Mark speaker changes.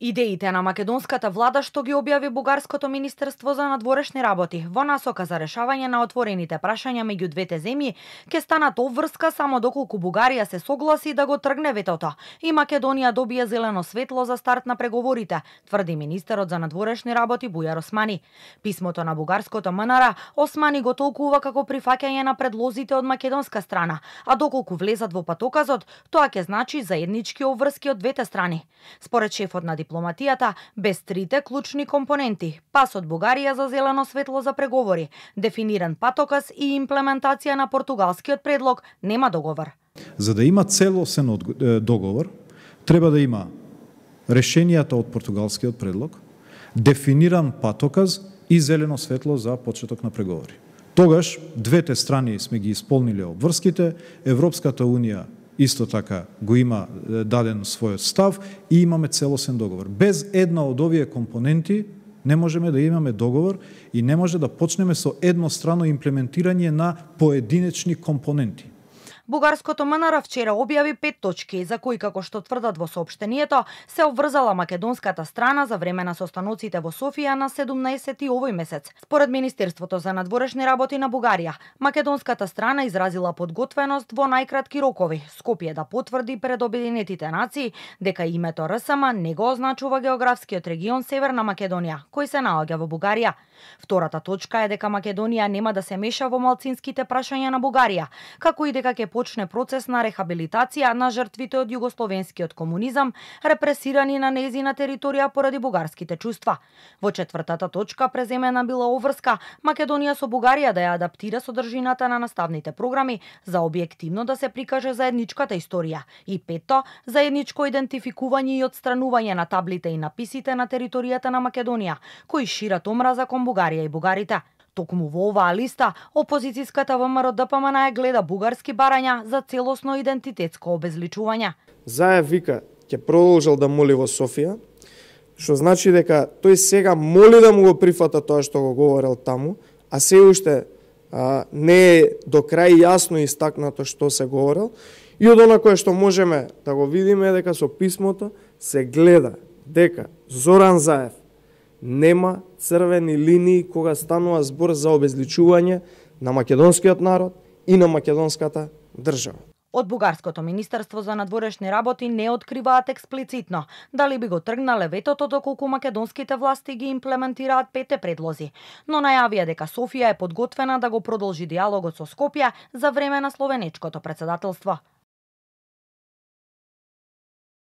Speaker 1: Идеите на македонската влада што ги објави Бугарското министерство за надворешни работи во насока за решавање на отворените прашања меѓу двете земји ќе станат обврска само доколку Бугарија се согласи да го тргне ветото и Македонија добие зелено светло за старт на преговорите, тврди министерот за надворешни работи Бујар Османи. Писмото на бугарското МНР Османи го толкува како прифаќање на предлозите од македонска страна, а доколку влезат во патоказот, тоа ќе значи заеднички обврски од двете страни. Според шефот на дипломатијата без трите клучни компоненти – пасот Бугарија за зелено светло за преговори, дефиниран патоказ и имплементација на португалскиот предлог, нема договор.
Speaker 2: За да има целосен договор, треба да има решенијата од португалскиот предлог, дефиниран патоказ и зелено светло за почеток на преговори. Тогаш двете страни сме ги исполниле обврските, Европската унија исто така го има даден својот став и имаме целосен договор. Без една од овие компоненти не можеме да имаме договор и не може да почнеме со еднострано имплементирање на поединечни компоненти.
Speaker 1: Бугарското МНР вчера објави пет точки за кои како што тврдат во соопштението се обврзала македонската страна за време на состаноците во Софија на 17 овој месец. Според Министерството за надворешни работи на Бугарија, македонската страна изразила подготвеност во најкратки рокови. Скопје да потврди пред Обединетите нации дека името РСМ не го означува географскиот регион Северна Македонија, кој се наоѓа во Бугарија. Втората точка е дека Македонија нема да се меша во малцинските прашања на Бугарија, како и дека ќе почне процес на рехабилитација на жртвите од југословенскиот комунизам, репресирани на нејзина територија поради бугарските чувства. Во четвртата точка преземена била оврска Македонија со Бугарија да ја адаптира содржината на наставните програми за објективно да се прикаже заедничката историја и пето заедничко идентификување и одстранување на таблите и написите на територијата на Македонија кои шират омраза кон Бугарија и бугарите. Токму во оваа листа, опозицијската ВМРО ДПМН е гледа бугарски барања за целосно идентитетско обезличување.
Speaker 3: Заја вика, ќе продолжал да моли во Софија, што значи дека тој сега моли да му го прифата тоа што го говорел таму, а се уште а, не е до крај јасно истакнато што се говорел. И од она кое што можеме да го видиме е дека со писмото се гледа дека Зоран Заев нема црвени линии кога станува збор за обезличување на македонскиот народ и на македонската држава.
Speaker 1: Од Бугарското министерство за надворешни работи не откриваат експлицитно дали би го тргнале ветото доколку македонските власти ги имплементираат пете предлози, но најавија дека Софија е подготвена да го продолжи диалогот со Скопје за време на словенечкото председателство.